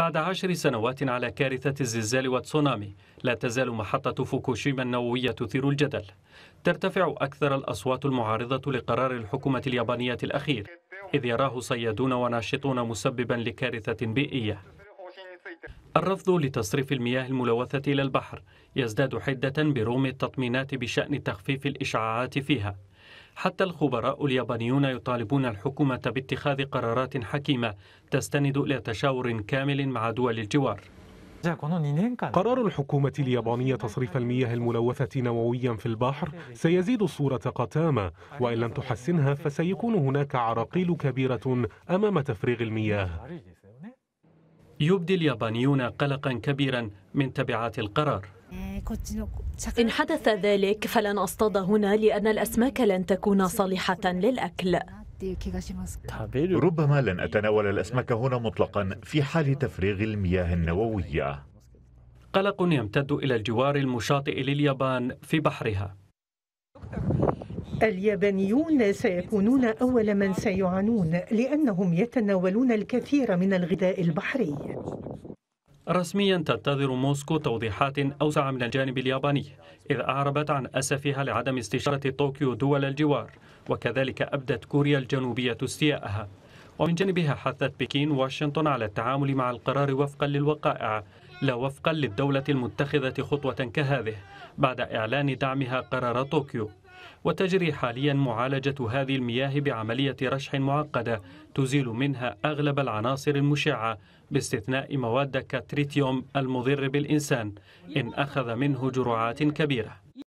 بعد عشر سنوات على كارثة الزلزال والتسونامي لا تزال محطة فوكوشيما النووية تثير الجدل ترتفع أكثر الأصوات المعارضة لقرار الحكومة اليابانية الأخير إذ يراه صيادون وناشطون مسببا لكارثة بيئية الرفض لتصريف المياه الملوثة إلى البحر يزداد حدة برغم التطمينات بشأن تخفيف الإشعاعات فيها حتى الخبراء اليابانيون يطالبون الحكومة باتخاذ قرارات حكيمة تستند إلى تشاور كامل مع دول الجوار قرار الحكومة اليابانية تصريف المياه الملوثة نوويا في البحر سيزيد الصورة قتامة وإن لم تحسنها فسيكون هناك عراقيل كبيرة أمام تفريغ المياه يبدي اليابانيون قلقا كبيرا من تبعات القرار إن حدث ذلك فلن أصطاد هنا لأن الأسماك لن تكون صالحة للأكل ربما لن أتناول الأسماك هنا مطلقا في حال تفريغ المياه النووية قلق يمتد إلى الجوار المشاطئ لليابان في بحرها اليابانيون سيكونون أول من سيعانون لأنهم يتناولون الكثير من الغذاء البحري رسميا تنتظر موسكو توضيحات أوسع من الجانب الياباني إذ أعربت عن أسفها لعدم استشارة طوكيو دول الجوار وكذلك أبدت كوريا الجنوبية استياءها ومن جانبها حثت بكين واشنطن على التعامل مع القرار وفقا للوقائع لا وفقا للدولة المتخذة خطوة كهذه بعد إعلان دعمها قرار طوكيو وتجري حاليا معالجة هذه المياه بعملية رشح معقدة تزيل منها أغلب العناصر المشعة باستثناء مواد كاتريتيوم المضر بالإنسان إن أخذ منه جرعات كبيرة